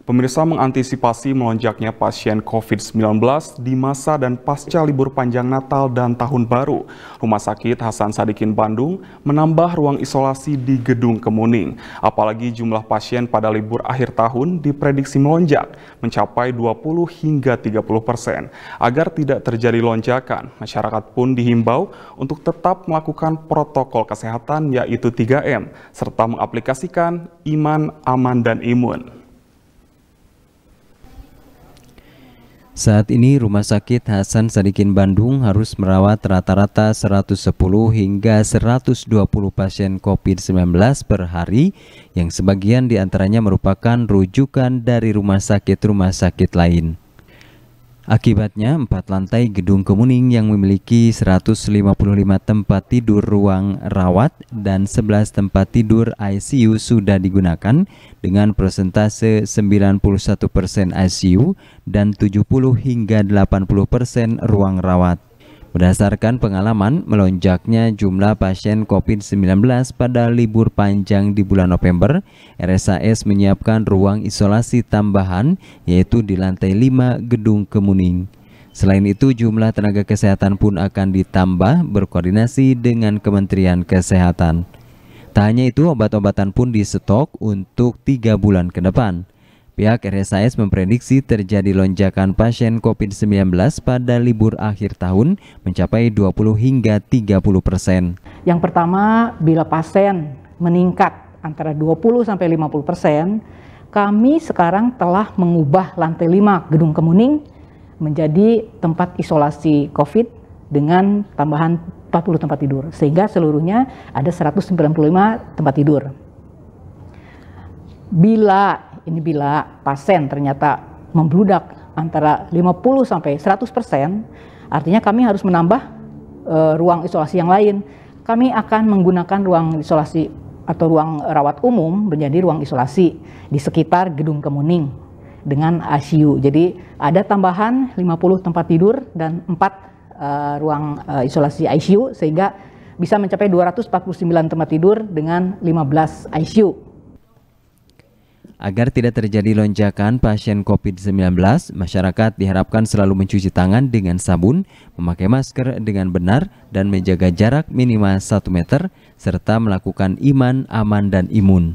Pemirsa mengantisipasi melonjaknya pasien COVID-19 di masa dan pasca libur panjang Natal dan Tahun Baru. Rumah Sakit Hasan Sadikin Bandung menambah ruang isolasi di Gedung Kemuning. Apalagi jumlah pasien pada libur akhir tahun diprediksi melonjak mencapai 20 hingga 30 persen. Agar tidak terjadi lonjakan, masyarakat pun dihimbau untuk tetap melakukan protokol kesehatan yaitu 3M, serta mengaplikasikan iman, aman, dan imun. Saat ini Rumah Sakit Hasan Sadikin Bandung harus merawat rata-rata 110 hingga 120 pasien COVID-19 per hari yang sebagian diantaranya merupakan rujukan dari rumah sakit-rumah sakit lain. Akibatnya, empat lantai gedung Kemuning yang memiliki 155 tempat tidur ruang rawat dan 11 tempat tidur ICU sudah digunakan dengan persentase 91% ICU dan 70 hingga 80% ruang rawat. Berdasarkan pengalaman, melonjaknya jumlah pasien COVID-19 pada libur panjang di bulan November, RSAS menyiapkan ruang isolasi tambahan yaitu di lantai 5 Gedung Kemuning. Selain itu, jumlah tenaga kesehatan pun akan ditambah berkoordinasi dengan Kementerian Kesehatan. Tak hanya itu, obat-obatan pun disetok untuk tiga bulan ke depan. Pihak RSIS memprediksi terjadi lonjakan pasien COVID-19 pada libur akhir tahun mencapai 20 hingga 30 persen. Yang pertama, bila pasien meningkat antara 20 sampai 50 persen, kami sekarang telah mengubah lantai 5 gedung Kemuning menjadi tempat isolasi COVID dengan tambahan 40 tempat tidur. Sehingga seluruhnya ada 195 tempat tidur. Bila ini bila pasien ternyata membludak antara 50 sampai 100 persen, artinya kami harus menambah e, ruang isolasi yang lain. Kami akan menggunakan ruang isolasi atau ruang rawat umum menjadi ruang isolasi di sekitar gedung Kemuning dengan ICU. Jadi ada tambahan 50 tempat tidur dan 4 e, eh, ruang e, isolasi ICU sehingga bisa mencapai 249 tempat tidur dengan 15 ICU. Agar tidak terjadi lonjakan pasien COVID-19, masyarakat diharapkan selalu mencuci tangan dengan sabun, memakai masker dengan benar, dan menjaga jarak minimal 1 meter, serta melakukan iman, aman, dan imun.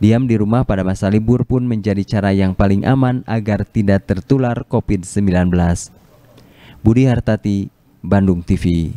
Diam di rumah pada masa libur pun menjadi cara yang paling aman agar tidak tertular COVID-19. Budi Hartati, Bandung TV